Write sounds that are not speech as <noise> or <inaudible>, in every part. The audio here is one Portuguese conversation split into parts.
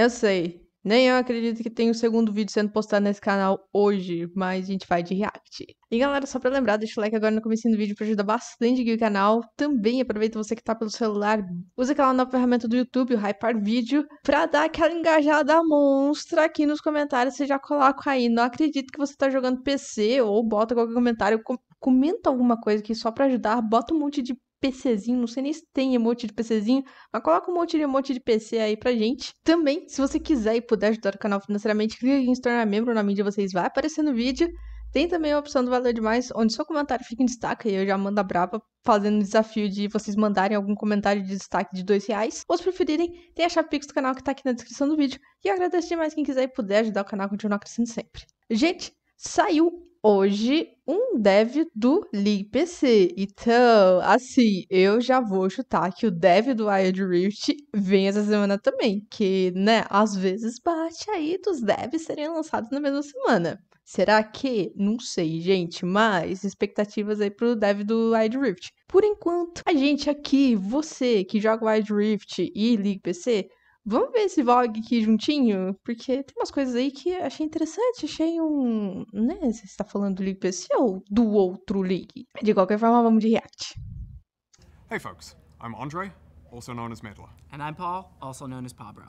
Eu sei. Nem eu acredito que tem o um segundo vídeo sendo postado nesse canal hoje, mas a gente vai de react. E galera, só pra lembrar, deixa o like agora no começo do vídeo pra ajudar bastante aqui o canal. Também aproveita você que tá pelo celular, usa aquela nova ferramenta do YouTube, o Hypar Vídeo, pra dar aquela engajada monstra aqui nos comentários. Você já coloca aí, não acredito que você tá jogando PC, ou bota qualquer comentário, comenta alguma coisa aqui só pra ajudar, bota um monte de PCzinho, não sei nem se tem emote de PCzinho, mas coloca um monte de emote de PC aí pra gente. Também, se você quiser e puder ajudar o canal financeiramente, clica em se tornar membro na mídia, vocês vai aparecer no vídeo. Tem também a opção do Valor Demais, onde seu comentário fica em destaque e eu já mando a brava fazendo o desafio de vocês mandarem algum comentário de destaque de dois reais. Ou se preferirem, tem a chave Pix do canal que tá aqui na descrição do vídeo. E eu agradeço demais quem quiser e puder ajudar o canal a continuar crescendo sempre. Gente, saiu hoje um dev do LeapC. Então, assim, eu já vou chutar que o dev do Wild Rift vem essa semana também, que, né, às vezes bate aí dos devs serem lançados na mesma semana. Será que? Não sei, gente, mas expectativas aí pro dev do Wild Rift. Por enquanto, a gente aqui, você que joga Wild Rift e League PC, Vamos ver esse vlog aqui juntinho? Porque tem umas coisas aí que achei interessante, achei um. Né? Você está falando do League PC é ou do outro League? De qualquer forma, vamos de React. Hey folks, I'm Andre, also known as Medler. And I'm Paul, also known as Pabro.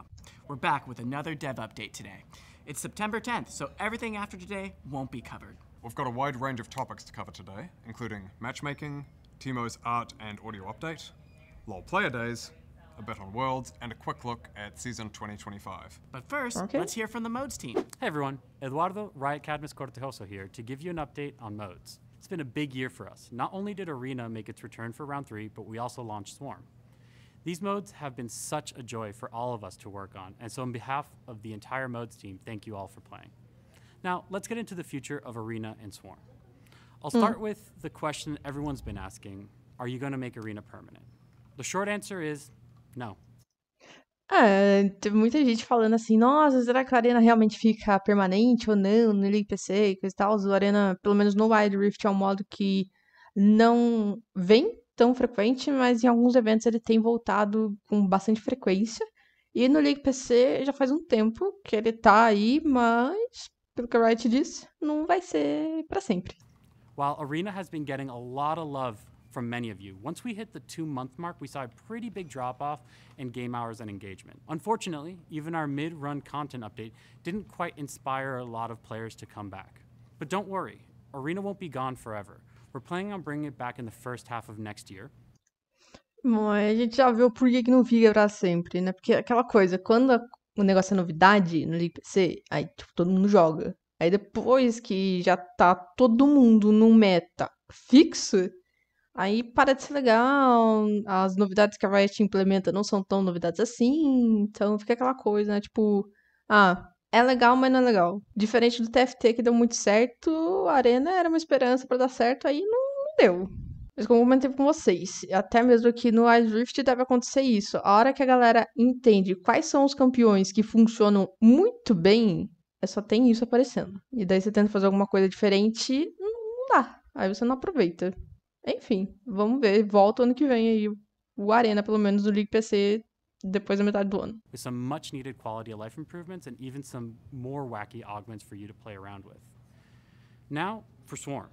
We're back with another dev update today. It's September 10th, so everything after today won't be covered. We've got a wide range of topics to cover today, including matchmaking, Timo's art and audio update, LOL player days, a bit on Worlds, and a quick look at Season 2025. But first, okay. let's hear from the Modes team. Hey everyone, Eduardo Riot Cadmus Cortejoso here to give you an update on Modes. It's been a big year for us. Not only did Arena make its return for round three, but we also launched Swarm. These modes have been such a joy for all of us to work on, and so on behalf of the entire modes team, thank you all for playing. Now, let's get into the future of Arena and Swarm. I'll hmm. start mm. with the question everyone's been asking, are you going to make Arena permanent? The short answer is Não. Ah, é, teve muita gente falando assim, nossa, será que a arena realmente fica permanente ou não no PC e coisa e tal? A arena, pelo menos no Wild Rift, é um modo que não vem tão frequente, mas em alguns eventos ele tem voltado com bastante frequência. E no League PC já faz um tempo que ele tá aí, mas pelo que o Riot disse, não vai ser para sempre. While Arena has been getting a lot of love from many of you. Once we hit the two month mark, we saw a pretty big drop off in game hours and engagement. Unfortunately, even our mid run content update didn't quite inspire a lot of players to come back. But don't worry, Arena won't be gone forever. We're planning on bringing it back in the first half of next year. Bom, a gente já viu por que, não fica sempre, né? Porque aquela coisa, quando o negócio é novidade no PC, aí tipo, todo mundo joga. Aí depois que já tá todo mundo num meta fixo, Aí para de ser legal, as novidades que a Riot implementa não são tão novidades assim, então fica aquela coisa, né? Tipo, ah, é legal, mas não é legal. Diferente do TFT que deu muito certo, a Arena era uma esperança para dar certo, aí não deu. Mas como eu comentei com vocês, até mesmo aqui no Ice Rift deve acontecer isso. A hora que a galera entende quais são os campeões que funcionam muito bem, é só tem isso aparecendo. E daí você tenta fazer alguma coisa diferente, não dá. Aí você não aproveita. Enfim, vamos ver. Volta ano que vem aí o Arena, pelo menos o League PC, depois da metade do ano. With some much needed quality of life improvements and even some more wacky augments for you to play around with. Now for Swarm.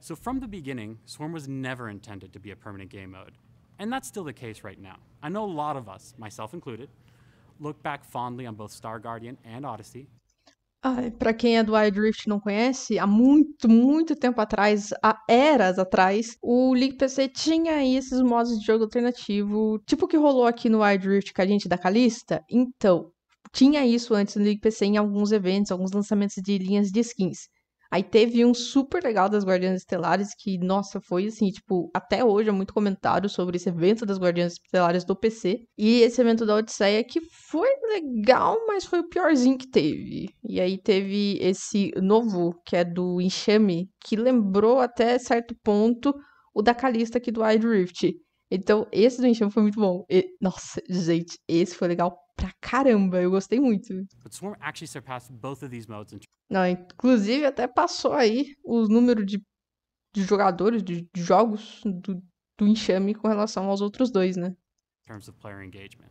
So from the beginning, Swarm was never intended to be a permanent game mode. And that's still the case right now. I know a lot of us, myself included, look back fondly on both Star Guardian and Odyssey Para quem é do Wild Rift não conhece, há muito, muito tempo atrás, há eras atrás, o League PC tinha aí esses modos de jogo alternativo, tipo o que rolou aqui no Wild Rift com a gente da Calista. Então, tinha isso antes no League PC em alguns eventos, alguns lançamentos de linhas de skins. Aí teve um super legal das Guardiãs Estelares, que, nossa, foi assim, tipo, até hoje é muito comentário sobre esse evento das Guardiãs Estelares do PC. E esse evento da Odisseia, que foi legal, mas foi o piorzinho que teve. E aí teve esse novo, que é do Enxame, que lembrou até certo ponto o da Calista aqui do Wild Rift. Então, esse do Enxame foi muito bom. E, nossa, gente, esse foi legal pra caramba. Eu gostei muito. Não, inclusive até passou aí o número de, de jogadores, de, de jogos do, do enxame com relação aos outros dois, né? terms of player engagement.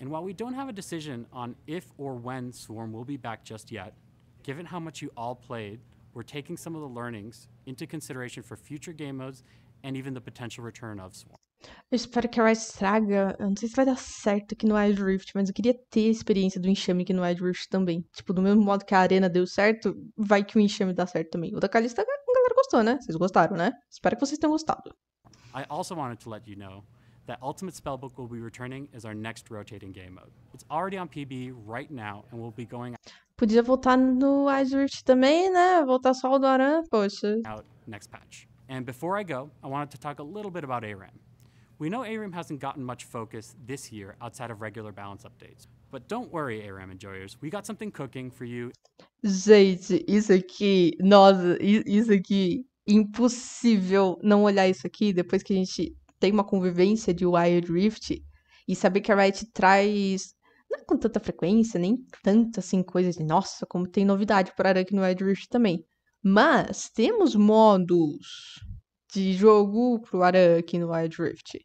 And while we don't have a decision on if or when Swarm will be back just yet, given how much you all played, we're taking some of the learnings into consideration for future game modes and even the potential return of Swarm. Eu espero que a Riot traga. Eu não sei se vai dar certo aqui no Wild Rift, mas eu queria ter a experiência do enxame aqui no Wild Rift também. Tipo, do mesmo modo que a Arena deu certo, vai que o enxame dá certo também. O da Calista a galera gostou, né? Vocês gostaram, né? Espero que vocês tenham gostado. I also wanted to let you know that Ultimate Spellbook will be returning as our next rotating game mode. It's already on PB right now and will be going Podia voltar no Wild Rift também, né? Voltar só o do Aran, poxa. out next patch. And before I go, I wanted to talk a little bit about ARAM. We know ARIM hasn't gotten much focus this year outside of regular balance updates. But don't worry, ARAM enjoyers, we got something cooking for you. Gente, isso aqui, nossa, isso aqui, impossível não olhar isso aqui depois que a gente tem uma convivência de Wild Rift e saber que a Riot traz, não é com tanta frequência, nem tanta assim coisas de nossa, como tem novidade para Arank no Wild Rift também. Mas temos modos de jogo pro Arank no Wild Rift.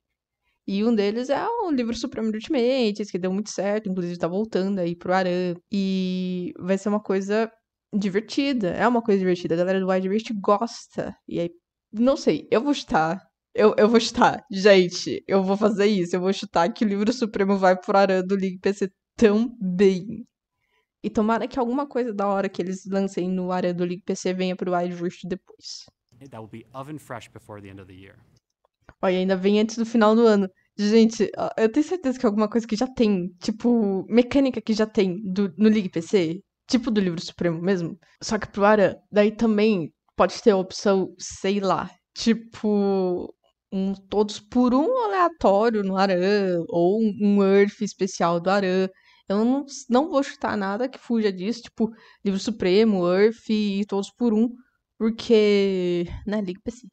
E um deles é o livro Supremo de Ultimates, que deu muito certo, inclusive tá voltando aí pro Aran. E vai ser uma coisa divertida. É uma coisa divertida. A galera do Wide Rift gosta. E aí, não sei, eu vou chutar. Eu, eu vou chutar. Gente, eu vou fazer isso. Eu vou chutar que o livro Supremo vai pro Aran do League PC também. E tomara que alguma coisa da hora que eles lancem no Aran do League PC venha pro Wide Rift depois. That will be oven fresh before the end of the year. Olha, ainda vem antes do final do ano. Gente, eu tenho certeza que é alguma coisa que já tem, tipo, mecânica que já tem do, no League PC, tipo do Livro Supremo mesmo. Só que pro Aran, daí também pode ter a opção, sei lá, tipo, um todos por um aleatório no Aran, ou um, um Earth especial do Aran. Eu não, não vou chutar nada que fuja disso, tipo, Livro Supremo, Earth e todos por um, porque, né, League PC.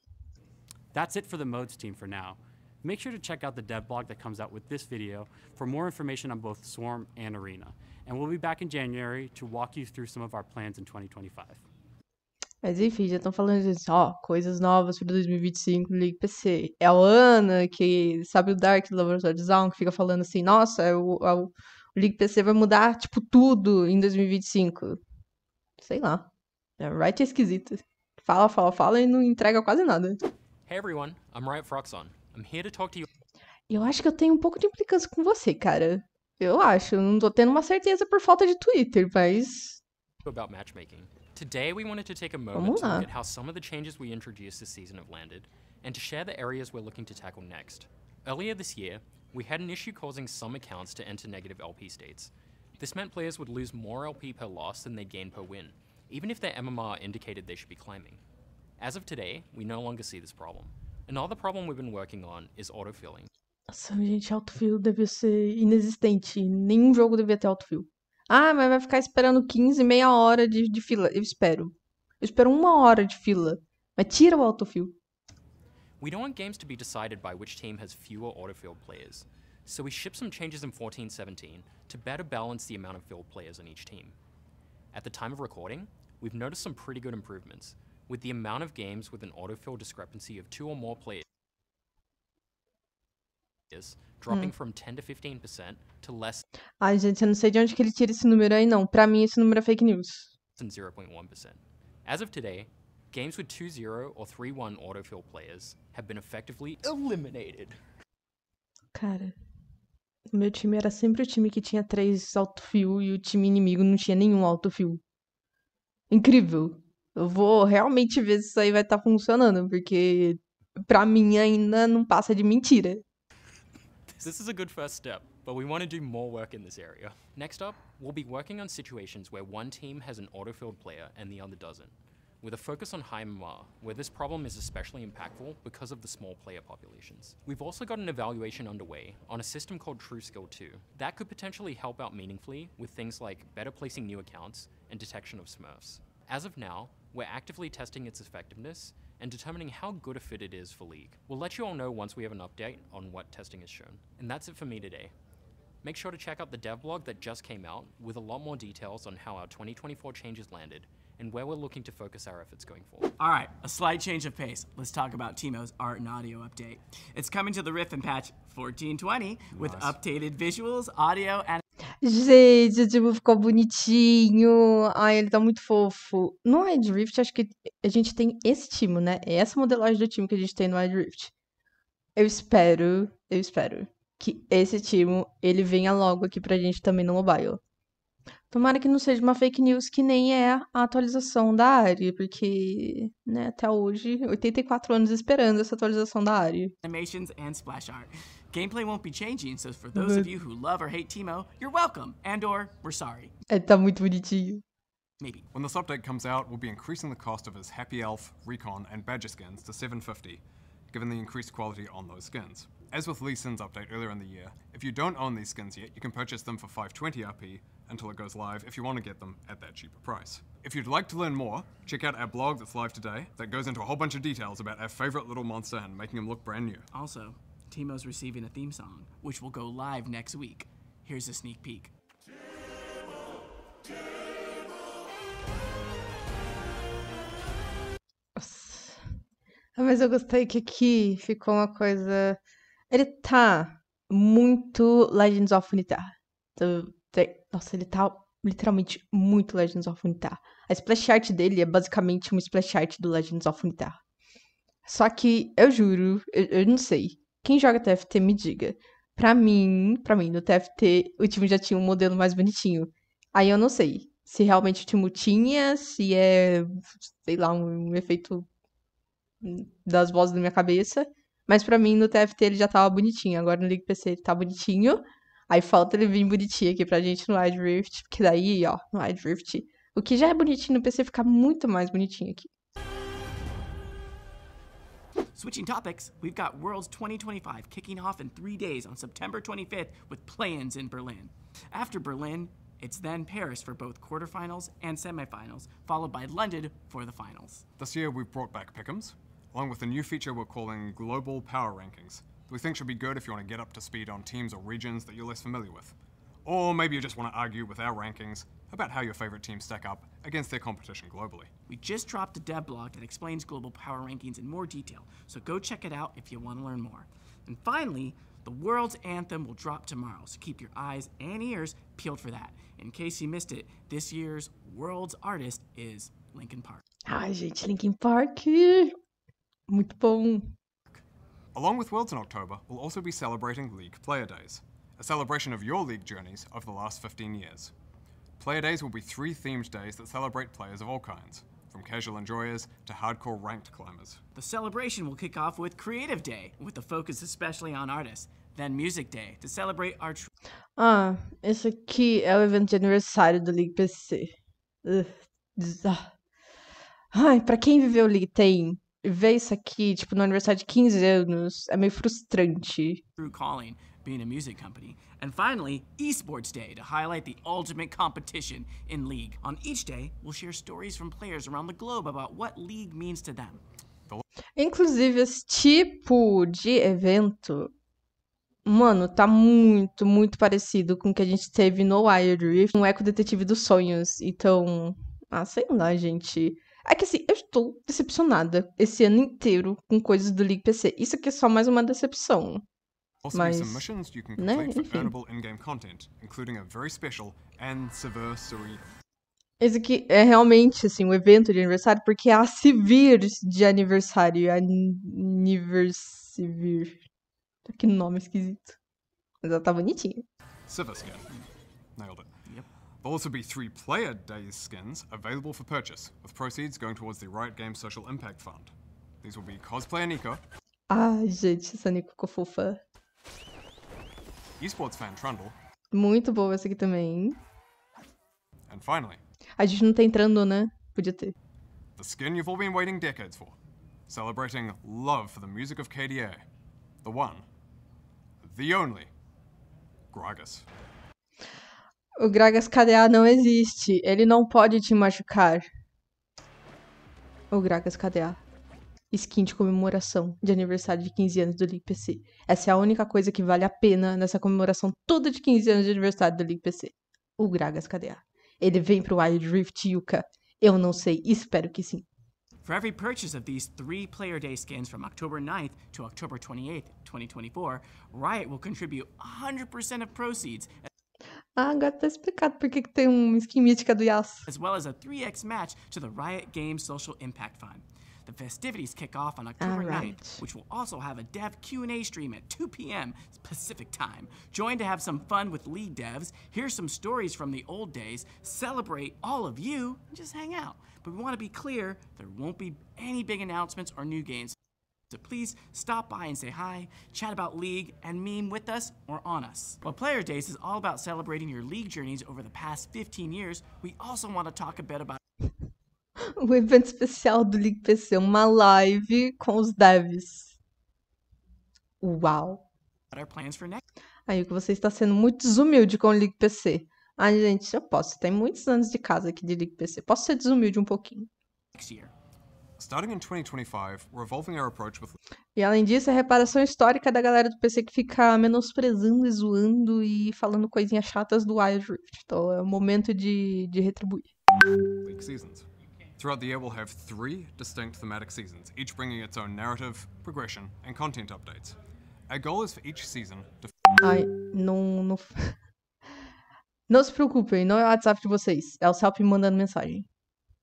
That's it for the modes team for now. Make sure to check out the dev blog that comes out with this video for more information on both Swarm and Arena. And we'll be back in January to walk you through some of our plans in 2025. Mas enfim, já estão falando assim, ó, coisas novas para 2025 no League PC. É o Ana, que sabe o Dark do Laboratório Design, que fica falando assim, nossa, é o, é o League PC vai mudar, tipo, tudo em 2025. Sei lá. É right é esquisito. Fala, fala, fala e não entrega quase nada. Hey everyone, I'm Riot Froxon. I'm here to talk to you. Eu acho que eu tenho um pouco de implicância com você, cara. Eu acho, não tô tendo uma certeza por falta de Twitter, mas about matchmaking. Today we wanted to take a moment to look at how some of the changes we introduced this season have landed and to share the areas we're looking to tackle next. Earlier this year, we had an issue causing some accounts to enter negative LP states. This meant players would lose more LP per loss than they gain per win, even if their MMR indicated they should be climbing. As of today, we no longer see this problem. Another problem we've been working on is autofilling. Nossa, gente, autofill deve ser inexistente. Nenhum jogo devia ter autofill. Ah, mas vai ficar esperando 15, meia hora de, de fila. Eu espero. Eu espero uma hora de fila. Mas tira o autofill. We don't want games to be decided by which team has fewer autofill players. So we shipped some changes in 14.17 to better balance the amount of field players on each team. At the time of recording, we've noticed some pretty good improvements, with the amount of games with an autofill discrepancy of two or more players dropping hum. from 10 to 15% to less Ai, gente, eu não sei de onde que ele tira esse número aí não. Para mim esse número é fake news. than 0.1%. As of today, games with 2-0 or 3-1 autofill players have been effectively eliminated. Cara, o meu time era sempre o time que tinha três autofill e o time inimigo não tinha nenhum autofill. Incrível. eu vou realmente ver se isso aí vai estar tá funcionando, porque para mim ainda não passa de mentira. This is a good first step, but we want to do more work in this area. Next up, we'll be working on situations where one team has an autofilled player and the other doesn't, with a focus on Myanmar, where this problem is especially impactful because of the small player populations. We've also got an evaluation underway on a system called TrueSkill 2. That could potentially help out meaningfully with things like better placing new accounts and detection of smurfs. As of now, we're actively testing its effectiveness and determining how good a fit it is for League. We'll let you all know once we have an update on what testing has shown. And that's it for me today. Make sure to check out the dev blog that just came out with a lot more details on how our 2024 changes landed and where we're looking to focus our efforts going forward. All right, a slight change of pace. Let's talk about Timo's art and audio update. It's coming to the Riff and Patch 1420 nice. with updated visuals, audio, and Gente, o tipo, ficou bonitinho. Ai, ele tá muito fofo. No iDrift, acho que a gente tem esse time, né? É essa modelagem do time que a gente tem no iDrift. Eu espero, eu espero que esse time, ele venha logo aqui pra gente também no mobile. Tomara que não seja uma fake news que nem é a atualização da área, porque, né, até hoje, 84 anos esperando essa atualização da área. Animations and splash art. Gameplay won't be changing, so for those of you who love or hate Teemo, you're welcome, and or we're sorry. Tá muito bonitinho. Maybe. When this update comes out, we'll be increasing the cost of his Happy Elf, Recon, and Badger skins to 750, given the increased quality on those skins. As with Lee Sin's update earlier in the year, if you don't own these skins yet, you can purchase them for 520 RP until it goes live if you want to get them at that cheaper price. If you'd like to learn more, check out our blog that's live today that goes into a whole bunch of details about our favorite little monster and making him look brand new. Also, Timo's receiving a theme song, which will go live next week. Here's a sneak peek. Mas eu gostei que aqui ficou uma coisa. Ele tá muito Legends of Unitar. Nossa, ele tá literalmente muito Legends of Unitar. A splash art dele é basicamente uma splash art do Legends of Unitar. Só que eu juro, eu, eu não sei. Quem joga TFT, me diga. Pra mim, para mim, no TFT, o time já tinha um modelo mais bonitinho. Aí eu não sei se realmente o time tinha, se é, sei lá, um, um efeito das vozes da minha cabeça. Mas para mim, no TFT ele já tava bonitinho. Agora no League PC ele tá bonitinho. Aí falta ele vir bonitinho aqui pra gente no Wide Rift. Porque daí, ó, no Wide Rift, o que já é bonitinho no PC fica muito mais bonitinho aqui. Switching topics, we've got Worlds 2025 kicking off in three days on September 25th with play-ins in Berlin. After Berlin, it's then Paris for both quarterfinals and semifinals, followed by London for the finals. This year we've brought back Pick'ems, along with a new feature we're calling Global Power Rankings, that we think should be good if you want to get up to speed on teams or regions that you're less familiar with. Or maybe you just want to argue with our rankings about how your favorite teams stack up against their competition globally. We just dropped a dev blog that explains global power rankings in more detail, so go check it out if you want to learn more. And finally, the world's anthem will drop tomorrow, so keep your eyes and ears peeled for that. In case you missed it, this year's world's artist is Linkin Park. Ai, gente, Linkin Park. Muito bom. Along with Worlds in October, we'll also be celebrating League Player Days, a celebration of your league journeys over the last 15 years. Player Days will be three themed days that celebrate players of all kinds, from casual enjoyers to hardcore ranked climbers. The celebration will kick off with Creative Day, with a focus especially on artists, then Music Day to celebrate our. ah, esse aqui é o evento de aniversário do League PC. Ugh. Ai, pra quem viveu o League Tem, ver isso aqui, tipo, no aniversário de 15 anos, é meio frustrante. Through calling, being a music company. And finally, Esports Day to highlight the ultimate competition in League. On each day, we'll share stories from players around the globe about what League means to them. Inclusive, esse tipo de evento, mano, tá muito, muito parecido com o que a gente teve no Wild Rift, um Eco Detetive dos Sonhos. Então, ah, sei lá, gente. É que assim, eu estou decepcionada esse ano inteiro com coisas do League PC. Isso aqui é só mais uma decepção. Possibly mas... some missions you can complete for earnable in-game content, including a very special anniversary. Esse aqui é realmente assim um evento de aniversário porque é a Civir de aniversário, Aniversivir. Que nome esquisito. Mas ela tá bonitinha. Civiskin. Nailed it. Yep. There'll also be three player days skins available for purchase, with proceeds going towards the Riot Games Social Impact Fund. These will be cosplayer Nico. Ai, gente, essa Nico ficou fofa. Esports fan Trundle. Muito boa essa aqui também. And finally. A gente não tá entrando, né? Podia ter. The skin you've all been waiting decades for. Celebrating love for the music of KDA. The one. The only. Gragas. O Gragas KDA não existe. Ele não pode te machucar. O Gragas KDA skin de comemoração de aniversário de 15 anos do Link PC. Essa é a única coisa que vale a pena nessa comemoração toda de 15 anos de aniversário do Link PC. O Gragas KDA. Ele vem pro Wild Rift Yuka. Eu não sei, espero que sim. For every purchase of these three player day skins from October 9th to October 28th, 2024, Riot will contribute 100% of proceeds. Ah, agora tá explicado por que tem uma skin mítica do Yas. As well as a 3x match to the Riot Games Social Impact Fund. The festivities kick off on October right. 9th, which will also have a dev Q&A stream at 2 p.m. Pacific time. Join to have some fun with lead devs, hear some stories from the old days, celebrate all of you, and just hang out. But we want to be clear, there won't be any big announcements or new games. So please stop by and say hi, chat about League, and meme with us or on us. While Player Days is all about celebrating your League journeys over the past 15 years, we also want to talk a bit about o <laughs> evento especial do League PC, uma live com os devs. Uau! Aí que você está sendo muito desumilde com o League PC. Ah, gente, eu posso. Tem muitos anos de casa aqui de League PC. Posso ser desumilde um pouquinho. E além disso, a reparação histórica da galera do PC que fica menosprezando e zoando e falando coisinhas chatas do Wild Rift. Então é o momento de, de retribuir. League Seasons. Throughout the year, we'll have three distinct thematic seasons, each bringing its own narrative, progression, and content updates. Our goal is for each season to. Ai, não. Não, não se preocupem, não é o WhatsApp de vocês. É o mandando mensagem.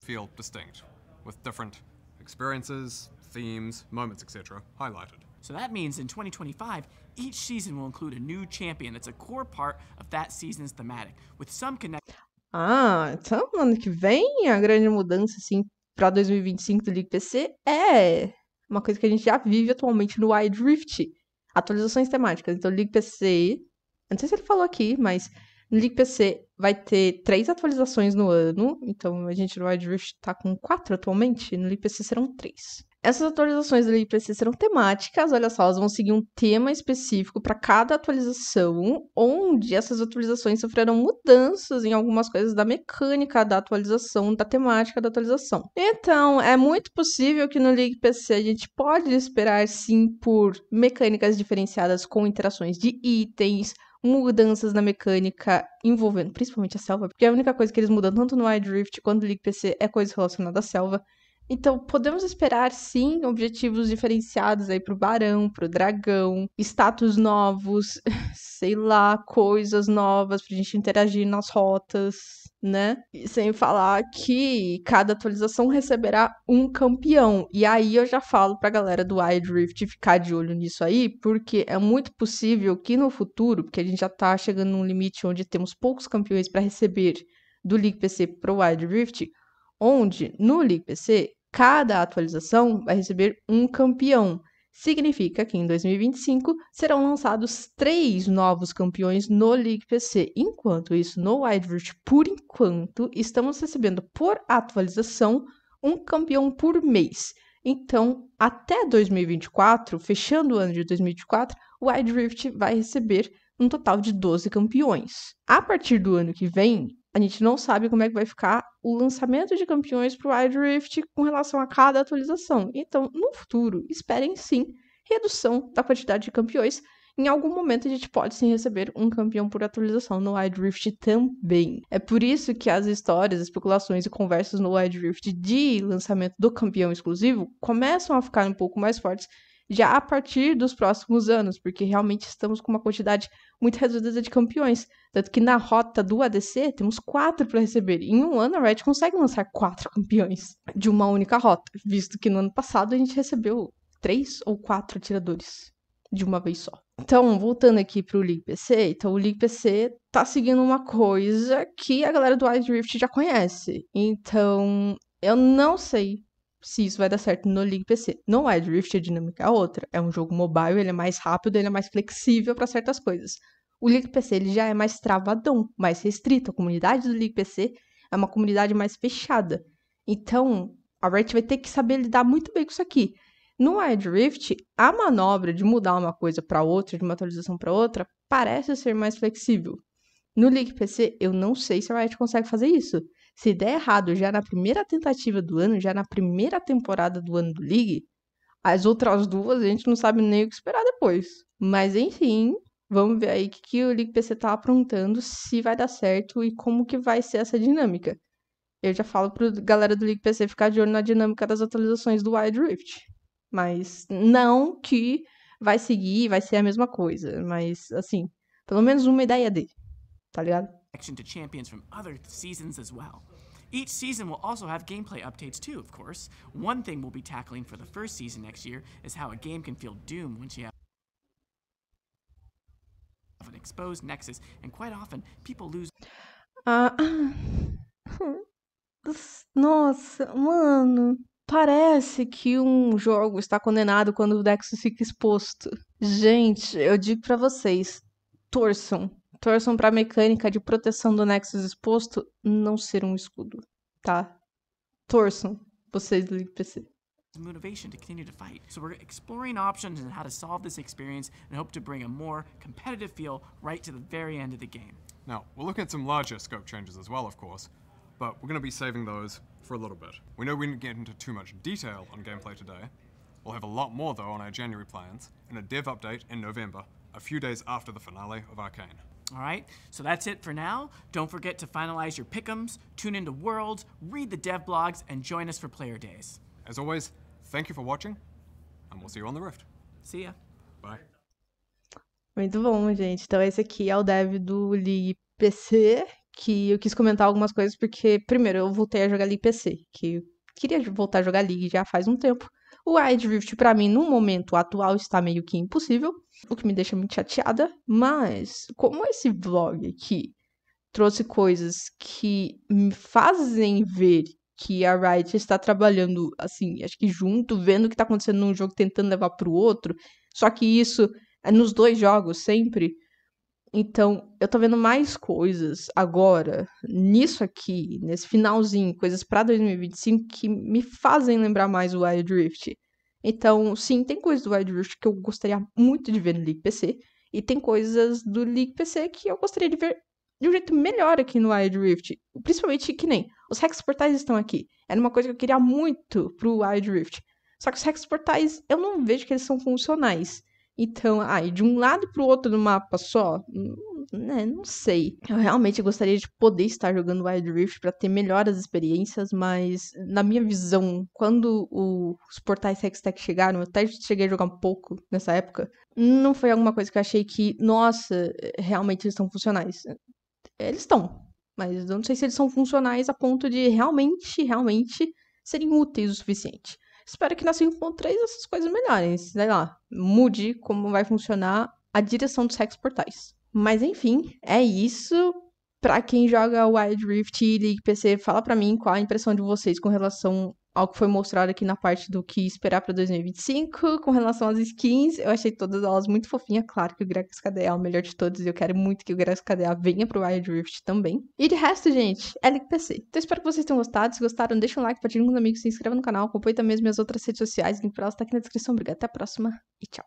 Feel distinct, with different experiences, themes, moments, etc., highlighted. So that means in 2025, each season will include a new champion that's a core part of that season's thematic, with some connection. Ah, então ano que vem a grande mudança assim para 2025 do LeaguePC é uma coisa que a gente já vive atualmente no iDrift, atualizações temáticas. Então o LeaguePC, não sei se ele falou aqui, mas no LeaguePC vai ter três atualizações no ano, então a gente no iDrift tá com quatro atualmente, no LeaguePC serão três. Essas atualizações do PC serão temáticas, olha só, elas vão seguir um tema específico para cada atualização, onde essas atualizações sofrerão mudanças em algumas coisas da mecânica da atualização, da temática da atualização. Então, é muito possível que no League PC a gente pode esperar sim por mecânicas diferenciadas com interações de itens, mudanças na mecânica envolvendo principalmente a selva, porque é a única coisa que eles mudam tanto no iDrift quanto no League PC é coisa relacionada à selva. Então, podemos esperar sim objetivos diferenciados aí pro Barão, pro Dragão, status novos, <laughs> sei lá, coisas novas pra gente interagir nas rotas, né? E sem falar que cada atualização receberá um campeão. E aí eu já falo pra galera do Wild Rift ficar de olho nisso aí, porque é muito possível que no futuro, porque a gente já tá chegando num limite onde temos poucos campeões para receber do League PC pro Wild Rift, onde no League PC cada atualização vai receber um campeão. Significa que em 2025 serão lançados três novos campeões no League PC. Enquanto isso, no Wildrift, por enquanto, estamos recebendo por atualização um campeão por mês. Então, até 2024, fechando o ano de 2024, o Wildrift vai receber um total de 12 campeões. A partir do ano que vem, a gente não sabe como é que vai ficar o lançamento de campeões para o Wild Rift com relação a cada atualização. Então, no futuro, esperem sim redução da quantidade de campeões. Em algum momento a gente pode sim receber um campeão por atualização no Wild Rift também. É por isso que as histórias, especulações e conversas no Wild Rift de lançamento do campeão exclusivo começam a ficar um pouco mais fortes já a partir dos próximos anos, porque realmente estamos com uma quantidade muito reduzida de campeões. Tanto que na rota do ADC temos quatro para receber. Em um ano a Red consegue lançar quatro campeões de uma única rota, visto que no ano passado a gente recebeu três ou quatro atiradores de uma vez só. Então, voltando aqui para o League PC, então o League PC tá seguindo uma coisa que a galera do Wild Rift já conhece. Então, eu não sei se isso vai dar certo no League PC. No Wild é Rift, a é dinâmica é outra. É um jogo mobile, ele é mais rápido, ele é mais flexível para certas coisas. O League PC ele já é mais travadão, mais restrito. A comunidade do League PC é uma comunidade mais fechada. Então, a Riot vai ter que saber lidar muito bem com isso aqui. No Wild é Rift, a manobra de mudar uma coisa para outra, de uma atualização para outra, parece ser mais flexível. No League PC, eu não sei se a Riot consegue fazer isso. Se der errado já na primeira tentativa do ano, já na primeira temporada do ano do League, as outras duas a gente não sabe nem o que esperar depois. Mas enfim, vamos ver aí o que, que o League PC tá aprontando, se vai dar certo e como que vai ser essa dinâmica. Eu já falo pro galera do League PC ficar de olho na dinâmica das atualizações do Wild Rift. Mas não que vai seguir, vai ser a mesma coisa. Mas, assim, pelo menos uma ideia dele. Tá ligado? connection to champions from other seasons as well. Each season will also have gameplay updates too, of course. One thing we'll be tackling for the first season next year is how a game can feel doomed once you have an exposed nexus, and quite often people lose. Ah. ah. <laughs> Nossa, mano. Parece que um jogo está condenado quando o Nexus fica exposto. Gente, eu digo para vocês, torçam torçam para a mecânica de proteção do Nexus exposto não ser um escudo, tá? Torçam, vocês do IPC. motivation to continue to fight. So we're exploring options and how to solve this experience and hope to bring a more competitive feel right to the very end of the game. Now, we'll look at some larger scope changes as well, of course, but we're going to be saving those for a little bit. We know we didn't get into too much detail on gameplay today. We'll have a lot more, though, on our January plans and a dev update in November, a few days after the finale of Arcane. All right, so that's it for now. Don't forget to finalize your pick'ems, tune into Worlds, read the dev blogs, and join us for player days. As always, thank you for watching, and we'll see you on the Rift. See ya. Bye. Muito bom, gente. Então esse aqui é o dev do Li PC, que eu quis comentar algumas coisas porque primeiro eu voltei a jogar Li PC, que queria voltar a jogar League já faz um tempo. O Wild Rift, para mim, no momento atual, está meio que impossível, o que me deixa muito chateada, mas como esse vlog aqui trouxe coisas que me fazem ver que a Riot está trabalhando, assim, acho que junto, vendo o que está acontecendo num jogo, tentando levar para o outro, só que isso é nos dois jogos sempre, então, eu tô vendo mais coisas agora, nisso aqui, nesse finalzinho, coisas para 2025 que me fazem lembrar mais o Wild Rift. Então, sim, tem coisas do Wild Rift que eu gostaria muito de ver no League PC, e tem coisas do League PC que eu gostaria de ver de um jeito melhor aqui no Wild Rift. Principalmente que nem os hacks portais estão aqui. Era uma coisa que eu queria muito pro Wild Rift. Só que os hacks portais, eu não vejo que eles são funcionais. Então, ai, de um lado pro outro do mapa só, hum, né, não sei. Eu realmente gostaria de poder estar jogando Wild Rift para ter melhores experiências, mas na minha visão, quando o, os portais Hextech chegaram, eu até cheguei a jogar um pouco nessa época, não foi alguma coisa que eu achei que, nossa, realmente eles estão funcionais. Eles estão, mas eu não sei se eles são funcionais a ponto de realmente, realmente serem úteis o suficiente. Espero que na 5.3 essas coisas melhorem, sei lá, mude como vai funcionar a direção dos Hex Portais. Mas enfim, é isso. Pra quem joga Wild Rift e League PC, fala pra mim qual a impressão de vocês com relação ao que foi mostrado aqui na parte do que esperar para 2025, com relação às skins, eu achei todas elas muito fofinhas. Claro que o Grex KDA é o melhor de todos e eu quero muito que o Grex KDA venha pro Wild Rift também. E de resto, gente, é LPC. Então espero que vocês tenham gostado. Se gostaram, deixa um like, partilha com os amigos, se inscreva no canal, acompanhe também as minhas outras redes sociais, link pra elas tá aqui na descrição. Obrigada, até a próxima e tchau.